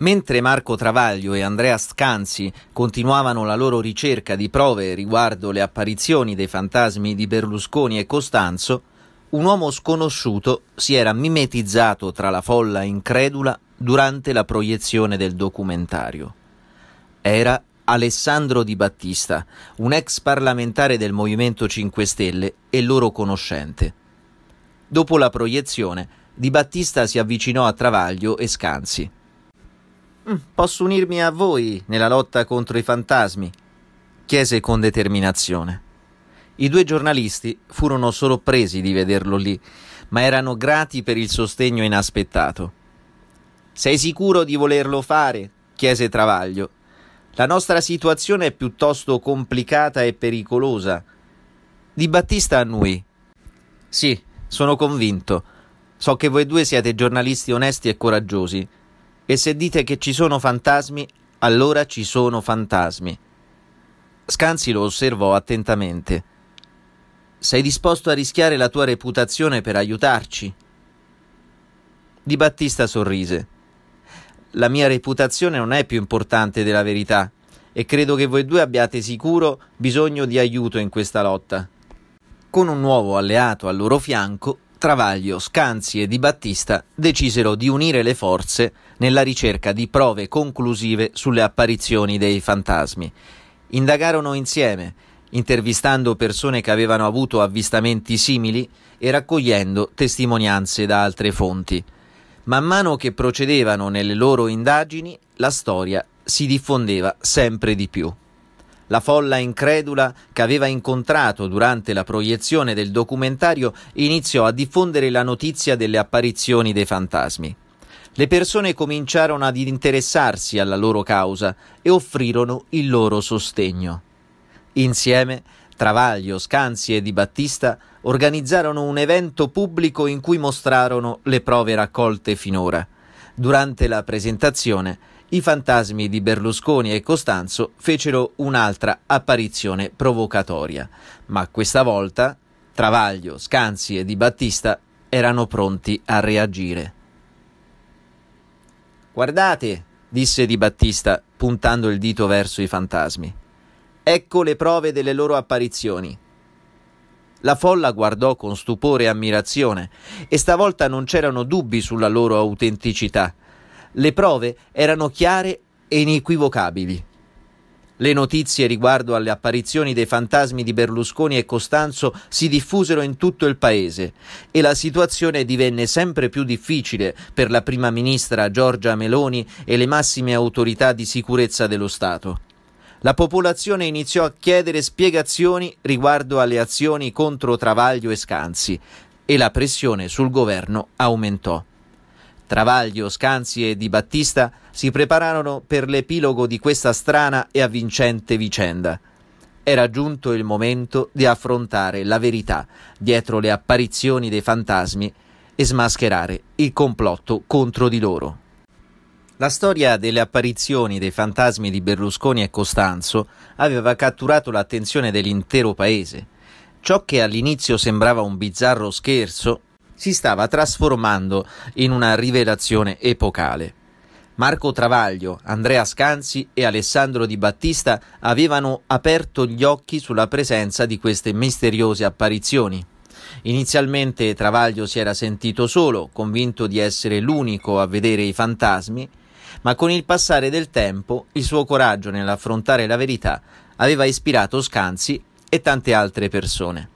Mentre Marco Travaglio e Andrea Scanzi continuavano la loro ricerca di prove riguardo le apparizioni dei fantasmi di Berlusconi e Costanzo, un uomo sconosciuto si era mimetizzato tra la folla incredula durante la proiezione del documentario. Era Alessandro Di Battista, un ex parlamentare del Movimento 5 Stelle e loro conoscente. Dopo la proiezione, Di Battista si avvicinò a Travaglio e Scanzi. Mm, posso unirmi a voi nella lotta contro i fantasmi? chiese con determinazione. I due giornalisti furono sorpresi di vederlo lì, ma erano grati per il sostegno inaspettato. Sei sicuro di volerlo fare? chiese Travaglio. La nostra situazione è piuttosto complicata e pericolosa. Di Battista a noi. Sì, sono convinto. So che voi due siete giornalisti onesti e coraggiosi. E se dite che ci sono fantasmi, allora ci sono fantasmi. Scanzi lo osservò attentamente. Sei disposto a rischiare la tua reputazione per aiutarci? Di Battista sorrise. La mia reputazione non è più importante della verità e credo che voi due abbiate sicuro bisogno di aiuto in questa lotta. Con un nuovo alleato al loro fianco, Travaglio, Scanzi e Di Battista decisero di unire le forze nella ricerca di prove conclusive sulle apparizioni dei fantasmi. Indagarono insieme, intervistando persone che avevano avuto avvistamenti simili e raccogliendo testimonianze da altre fonti. Man mano che procedevano nelle loro indagini, la storia si diffondeva sempre di più la folla incredula che aveva incontrato durante la proiezione del documentario iniziò a diffondere la notizia delle apparizioni dei fantasmi. Le persone cominciarono ad interessarsi alla loro causa e offrirono il loro sostegno. Insieme, Travaglio, Scanzi e Di Battista organizzarono un evento pubblico in cui mostrarono le prove raccolte finora. Durante la presentazione, i fantasmi di Berlusconi e Costanzo fecero un'altra apparizione provocatoria, ma questa volta Travaglio, Scanzi e Di Battista erano pronti a reagire. Guardate, disse Di Battista, puntando il dito verso i fantasmi. Ecco le prove delle loro apparizioni. La folla guardò con stupore e ammirazione, e stavolta non c'erano dubbi sulla loro autenticità. Le prove erano chiare e inequivocabili. Le notizie riguardo alle apparizioni dei fantasmi di Berlusconi e Costanzo si diffusero in tutto il paese e la situazione divenne sempre più difficile per la prima ministra Giorgia Meloni e le massime autorità di sicurezza dello Stato. La popolazione iniziò a chiedere spiegazioni riguardo alle azioni contro Travaglio e Scanzi e la pressione sul governo aumentò. Travaglio, Scanzi e Di Battista si prepararono per l'epilogo di questa strana e avvincente vicenda. Era giunto il momento di affrontare la verità dietro le apparizioni dei fantasmi e smascherare il complotto contro di loro. La storia delle apparizioni dei fantasmi di Berlusconi e Costanzo aveva catturato l'attenzione dell'intero paese. Ciò che all'inizio sembrava un bizzarro scherzo si stava trasformando in una rivelazione epocale. Marco Travaglio, Andrea Scanzi e Alessandro Di Battista avevano aperto gli occhi sulla presenza di queste misteriose apparizioni. Inizialmente Travaglio si era sentito solo, convinto di essere l'unico a vedere i fantasmi, ma con il passare del tempo il suo coraggio nell'affrontare la verità aveva ispirato Scanzi e tante altre persone.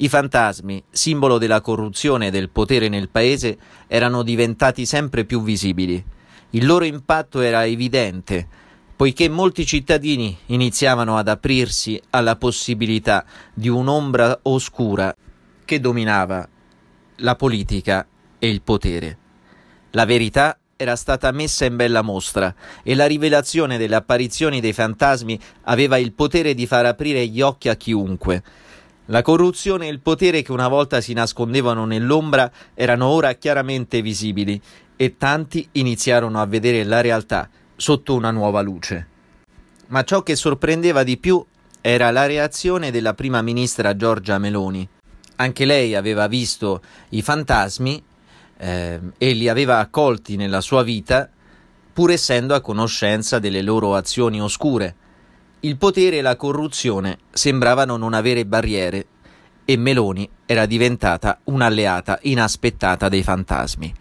I fantasmi, simbolo della corruzione e del potere nel paese, erano diventati sempre più visibili. Il loro impatto era evidente, poiché molti cittadini iniziavano ad aprirsi alla possibilità di un'ombra oscura che dominava la politica e il potere. La verità era stata messa in bella mostra e la rivelazione delle apparizioni dei fantasmi aveva il potere di far aprire gli occhi a chiunque. La corruzione e il potere che una volta si nascondevano nell'ombra erano ora chiaramente visibili e tanti iniziarono a vedere la realtà sotto una nuova luce. Ma ciò che sorprendeva di più era la reazione della prima ministra Giorgia Meloni. Anche lei aveva visto i fantasmi eh, e li aveva accolti nella sua vita, pur essendo a conoscenza delle loro azioni oscure il potere e la corruzione sembravano non avere barriere e Meloni era diventata un'alleata inaspettata dei fantasmi.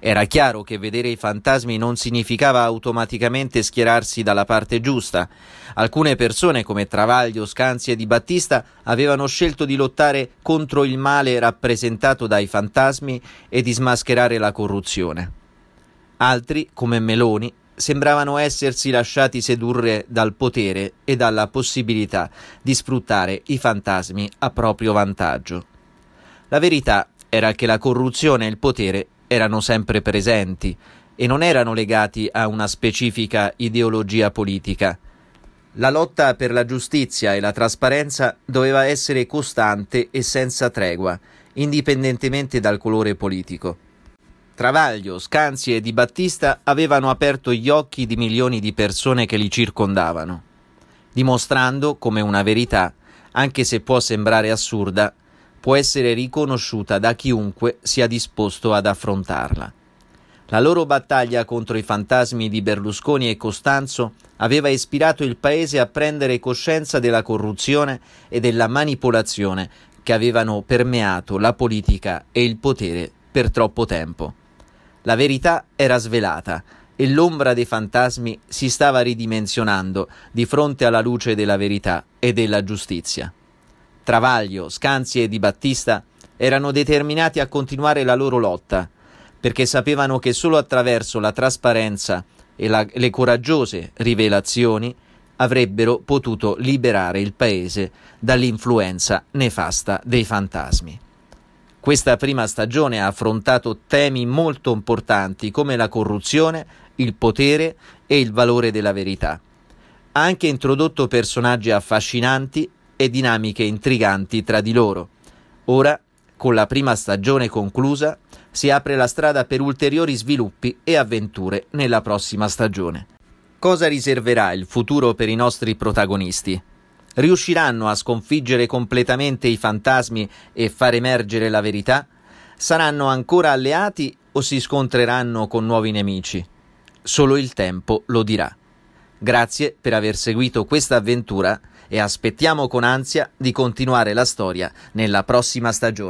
Era chiaro che vedere i fantasmi non significava automaticamente schierarsi dalla parte giusta. Alcune persone come Travaglio, Scanzi e Di Battista avevano scelto di lottare contro il male rappresentato dai fantasmi e di smascherare la corruzione. Altri, come Meloni, sembravano essersi lasciati sedurre dal potere e dalla possibilità di sfruttare i fantasmi a proprio vantaggio. La verità era che la corruzione e il potere erano sempre presenti e non erano legati a una specifica ideologia politica. La lotta per la giustizia e la trasparenza doveva essere costante e senza tregua, indipendentemente dal colore politico. Travaglio, Scanzi e Di Battista avevano aperto gli occhi di milioni di persone che li circondavano, dimostrando come una verità, anche se può sembrare assurda, può essere riconosciuta da chiunque sia disposto ad affrontarla. La loro battaglia contro i fantasmi di Berlusconi e Costanzo aveva ispirato il Paese a prendere coscienza della corruzione e della manipolazione che avevano permeato la politica e il potere per troppo tempo. La verità era svelata e l'ombra dei fantasmi si stava ridimensionando di fronte alla luce della verità e della giustizia. Travaglio, Scanzi e Di Battista erano determinati a continuare la loro lotta, perché sapevano che solo attraverso la trasparenza e la, le coraggiose rivelazioni avrebbero potuto liberare il paese dall'influenza nefasta dei fantasmi. Questa prima stagione ha affrontato temi molto importanti come la corruzione, il potere e il valore della verità. Ha anche introdotto personaggi affascinanti e dinamiche intriganti tra di loro. Ora, con la prima stagione conclusa, si apre la strada per ulteriori sviluppi e avventure nella prossima stagione. Cosa riserverà il futuro per i nostri protagonisti? riusciranno a sconfiggere completamente i fantasmi e far emergere la verità? Saranno ancora alleati o si scontreranno con nuovi nemici? Solo il tempo lo dirà. Grazie per aver seguito questa avventura e aspettiamo con ansia di continuare la storia nella prossima stagione.